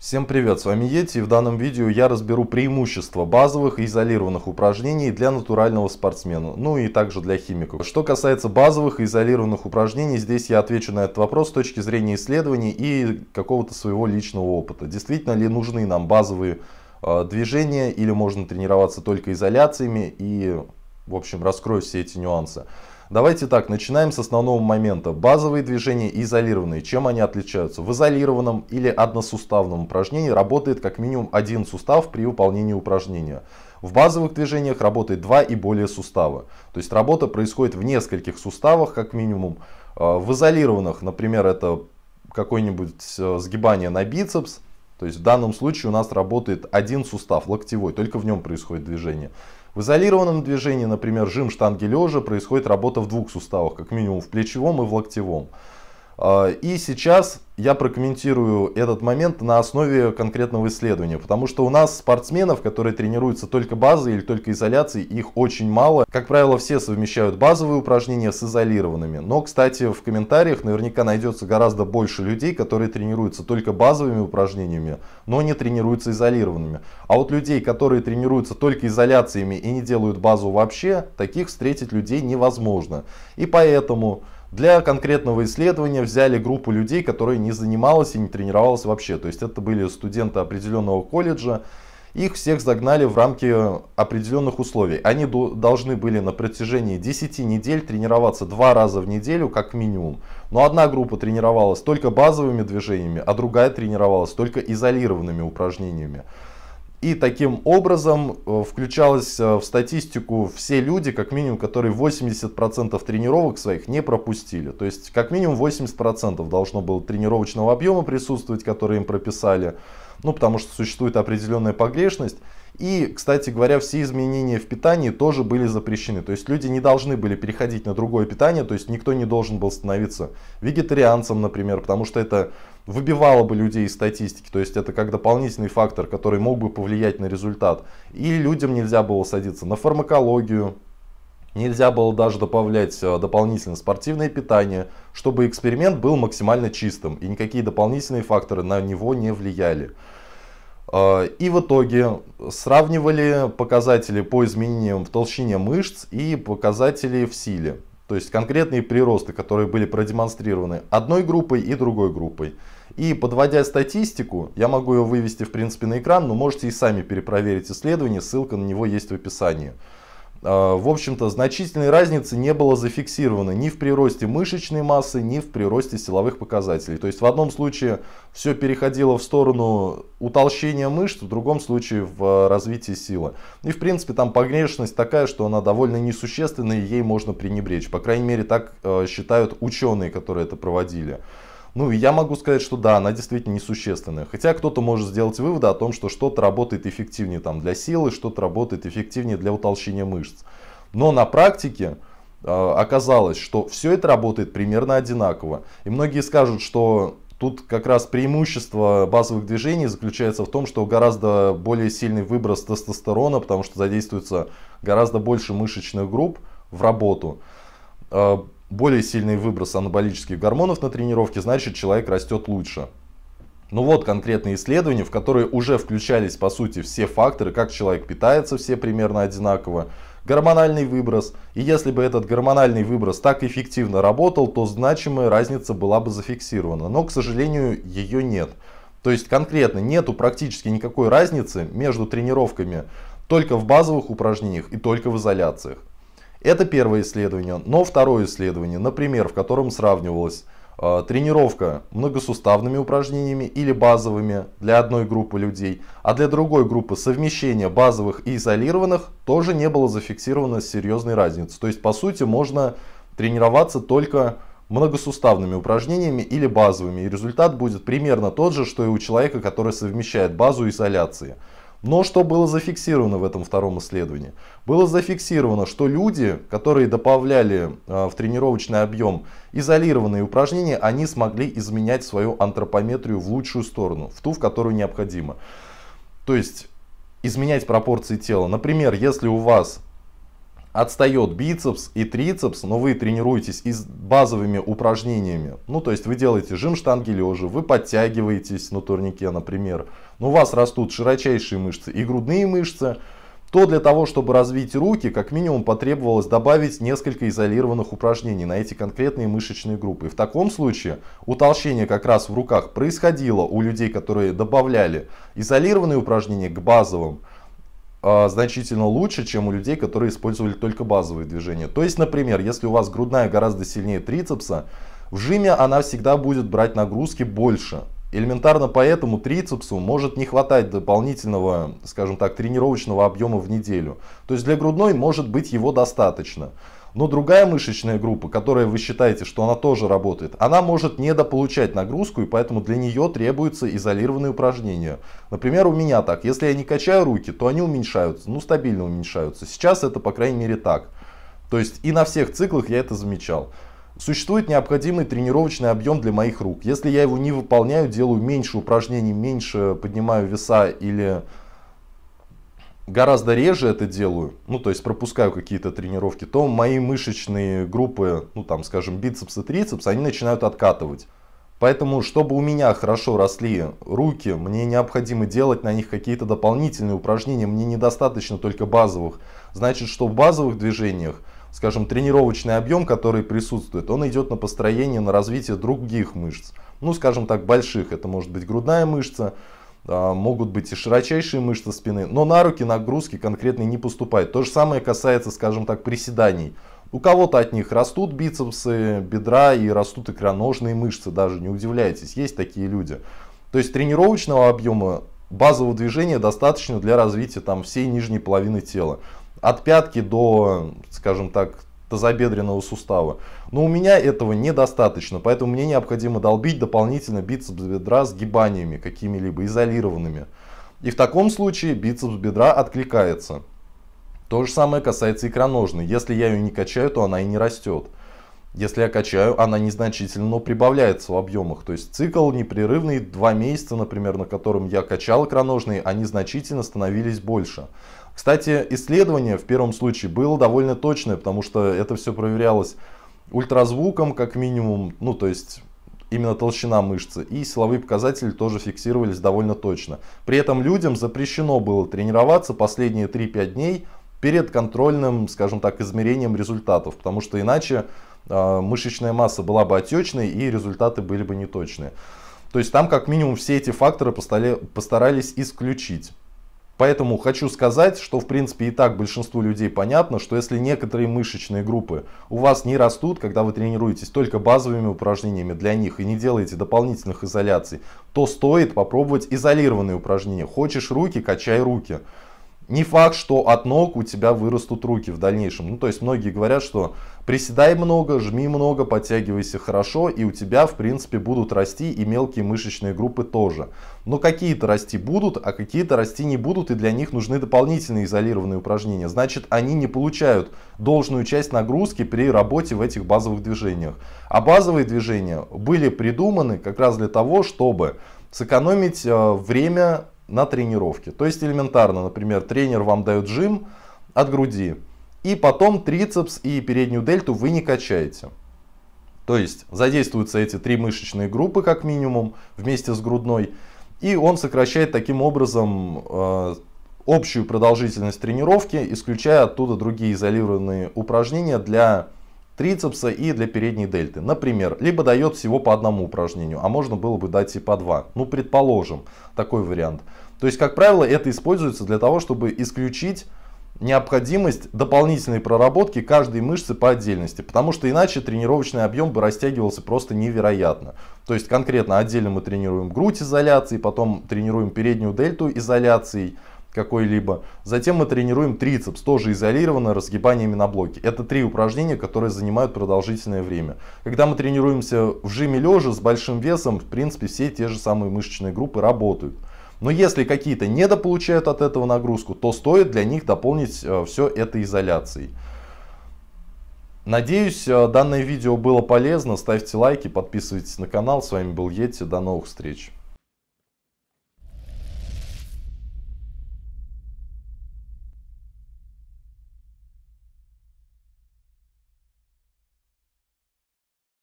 Всем привет, с вами Йети и в данном видео я разберу преимущества базовых и изолированных упражнений для натурального спортсмена, ну и также для химиков. Что касается базовых и изолированных упражнений, здесь я отвечу на этот вопрос с точки зрения исследований и какого-то своего личного опыта. Действительно ли нужны нам базовые э, движения или можно тренироваться только изоляциями и, в общем, раскрою все эти нюансы. Давайте так, начинаем с основного момента. Базовые движения изолированные. Чем они отличаются? В изолированном или односуставном упражнении работает как минимум один сустав при выполнении упражнения. В базовых движениях работает два и более сустава. То есть работа происходит в нескольких суставах как минимум. А, в изолированных, например, это какое-нибудь э, сгибание на бицепс. То есть в данном случае у нас работает один сустав, локтевой, только в нем происходит движение. В изолированном движении, например, жим штанги лежа, происходит работа в двух суставах, как минимум в плечевом и в локтевом. А, и сейчас я прокомментирую этот момент на основе конкретного исследования, потому что у нас спортсменов, которые тренируются только базой или только изоляцией, их очень мало. Как правило, все совмещают базовые упражнения с изолированными. Но, кстати, в комментариях наверняка найдется гораздо больше людей, которые тренируются только базовыми упражнениями, но не тренируются изолированными. А вот людей, которые тренируются только изоляциями и не делают базу вообще, таких встретить людей невозможно. И поэтому... Для конкретного исследования взяли группу людей, которые не занималась и не тренировалась вообще. То есть это были студенты определенного колледжа. Их всех загнали в рамки определенных условий. Они должны были на протяжении 10 недель тренироваться два раза в неделю как минимум. Но одна группа тренировалась только базовыми движениями, а другая тренировалась только изолированными упражнениями. И таким образом э, включалось э, в статистику все люди, как минимум, которые 80% тренировок своих не пропустили. То есть как минимум 80% должно было тренировочного объема присутствовать, который им прописали. Ну, потому что существует определенная погрешность. И, кстати говоря, все изменения в питании тоже были запрещены. То есть люди не должны были переходить на другое питание, то есть никто не должен был становиться вегетарианцем, например, потому что это выбивало бы людей из статистики, то есть это как дополнительный фактор, который мог бы повлиять на результат. И людям нельзя было садиться на фармакологию, Нельзя было даже добавлять э, дополнительно спортивное питание, чтобы эксперимент был максимально чистым и никакие дополнительные факторы на него не влияли. А, и в итоге сравнивали показатели по изменениям в толщине мышц и показатели в силе. То есть конкретные приросты, которые были продемонстрированы одной группой и другой группой. И подводя статистику, я могу ее вывести в принципе на экран, но можете и сами перепроверить исследование, ссылка на него есть в описании. А, в общем-то, значительной разницы не было зафиксировано ни в приросте мышечной массы, ни в приросте силовых показателей. То есть в одном случае все переходило в сторону утолщения мышц, в другом случае в а, развитии силы. И в принципе там погрешность такая, что она довольно несущественная и ей можно пренебречь. По крайней мере так а, считают ученые, которые это проводили. Ну я могу сказать, что да, она действительно несущественная. Хотя кто-то может сделать выводы о том, что что-то работает эффективнее там, для силы, что-то работает эффективнее для утолщения мышц. Но на практике э, оказалось, что все это работает примерно одинаково. И многие скажут, что Тут как раз преимущество базовых движений заключается в том, что гораздо более сильный выброс тестостерона, потому что задействуется гораздо больше мышечных групп в работу. Э, более сильный выброс анаболических гормонов на тренировке, значит человек растет лучше. Ну вот конкретные исследования, в которые уже включались по сути все факторы, как человек питается, все примерно одинаково, гормональный выброс. И если бы этот гормональный выброс так эффективно работал, то значимая разница была бы зафиксирована. Но, к сожалению, ее нет. То есть конкретно нету практически никакой разницы между тренировками только в базовых упражнениях и только в изоляциях. Это первое исследование, но второе исследование, например, в котором сравнивалось э, тренировка многосуставными упражнениями или базовыми для одной группы людей, а для другой группы совмещение базовых и изолированных тоже не было зафиксировано серьезной разницы. То есть, по сути, можно тренироваться только многосуставными упражнениями или базовыми, и результат будет примерно тот же, что и у человека, который совмещает базу и изоляции. Но что было зафиксировано в этом втором исследовании? Было зафиксировано, что люди, которые добавляли э, в тренировочный объем изолированные упражнения, они смогли изменять свою антропометрию в лучшую сторону, в ту, в которую необходимо. То есть изменять пропорции тела. Например, если у вас отстает бицепс и трицепс, но вы тренируетесь и с базовыми упражнениями. Ну, то есть вы делаете жим штанги лежа, вы подтягиваетесь на турнике, например. Но ну, у вас растут широчайшие мышцы и грудные мышцы. То для того, чтобы развить руки, как минимум потребовалось добавить несколько изолированных упражнений на эти конкретные мышечные группы. И в таком случае утолщение как раз в руках происходило у людей, которые добавляли изолированные упражнения к базовым. А, значительно лучше, чем у людей, которые использовали только базовые движения. То есть, например, если у вас грудная гораздо сильнее трицепса, в жиме она всегда будет брать нагрузки больше. Элементарно поэтому трицепсу может не хватать дополнительного, скажем так, тренировочного объема в неделю. То есть для грудной может быть его достаточно. Но другая мышечная группа, которая вы считаете, что она тоже работает, она может недополучать нагрузку, и поэтому для нее требуются изолированные упражнения. Например, у меня так. Если я не качаю руки, то они уменьшаются, ну стабильно уменьшаются. Сейчас это, по крайней мере, так. То есть и на всех циклах я это замечал. Существует необходимый тренировочный объем для моих рук. Если я его не выполняю, делаю меньше упражнений, меньше поднимаю веса или гораздо реже это делаю, ну то есть пропускаю какие-то тренировки, то мои мышечные группы, ну там скажем бицепс и трицепс, они начинают откатывать. Поэтому, чтобы у меня хорошо росли руки, мне необходимо делать на них какие-то дополнительные упражнения. Мне недостаточно только базовых. Значит, что в базовых движениях, скажем, тренировочный объем, который присутствует, он идет на построение, на развитие других мышц. Ну, скажем так, больших. Это может быть грудная мышца, а, могут быть и широчайшие мышцы спины, но на руки нагрузки конкретные не поступают. То же самое касается, скажем так, приседаний. У кого-то от них растут бицепсы, бедра и растут икроножные мышцы, даже не удивляйтесь, есть такие люди. То есть тренировочного объема базового движения достаточно для развития там, всей нижней половины тела. От пятки до, скажем так, тазобедренного сустава. Но у меня этого недостаточно, поэтому мне необходимо долбить дополнительно бицепс бедра сгибаниями какими-либо изолированными. И в таком случае бицепс бедра откликается. То же самое касается икроножной. Если я ее не качаю, то она и не растет. Если я качаю, она незначительно но прибавляется в объемах. То есть цикл непрерывный, два месяца, например, на котором я качал икроножные, они значительно становились больше. Кстати, исследование в первом случае было довольно точное, потому что это все проверялось ультразвуком как минимум, ну то есть именно толщина мышцы, и силовые показатели тоже фиксировались довольно точно. При этом людям запрещено было тренироваться последние 3-5 дней перед контрольным, скажем так, измерением результатов, потому что иначе э, мышечная масса была бы отечной и результаты были бы неточные. То есть там как минимум все эти факторы постарались исключить. Поэтому хочу сказать, что в принципе и так большинству людей понятно, что если некоторые мышечные группы у вас не растут, когда вы тренируетесь только базовыми упражнениями для них и не делаете дополнительных изоляций, то стоит попробовать изолированные упражнения. Хочешь руки, качай руки. Не факт, что от ног у тебя вырастут руки в дальнейшем. Ну, то есть многие говорят, что приседай много, жми много, подтягивайся хорошо, и у тебя, в принципе, будут расти и мелкие мышечные группы тоже. Но какие-то расти будут, а какие-то расти не будут, и для них нужны дополнительные изолированные упражнения. Значит, они не получают должную часть нагрузки при работе в этих базовых движениях. А базовые движения были придуманы как раз для того, чтобы сэкономить э, время на тренировке. То есть элементарно, например, тренер вам дает жим от груди, и потом трицепс и переднюю дельту вы не качаете. То есть задействуются эти три мышечные группы как минимум вместе с грудной, и он сокращает таким образом э, общую продолжительность тренировки, исключая оттуда другие изолированные упражнения для трицепса и для передней дельты. Например, либо дает всего по одному упражнению, а можно было бы дать и по два. Ну, предположим, такой вариант. То есть, как правило, это используется для того, чтобы исключить необходимость дополнительной проработки каждой мышцы по отдельности, потому что иначе тренировочный объем бы растягивался просто невероятно. То есть конкретно отдельно мы тренируем грудь изоляцией, потом тренируем переднюю дельту изоляцией, какой-либо. Затем мы тренируем трицепс, тоже изолированно разгибаниями на блоке. Это три упражнения, которые занимают продолжительное время. Когда мы тренируемся в жиме лежа с большим весом, в принципе, все те же самые мышечные группы работают. Но если какие-то недополучают от этого нагрузку, то стоит для них дополнить э, все это изоляцией. Надеюсь, э, данное видео было полезно. Ставьте лайки, подписывайтесь на канал. С вами был Йети. До новых встреч.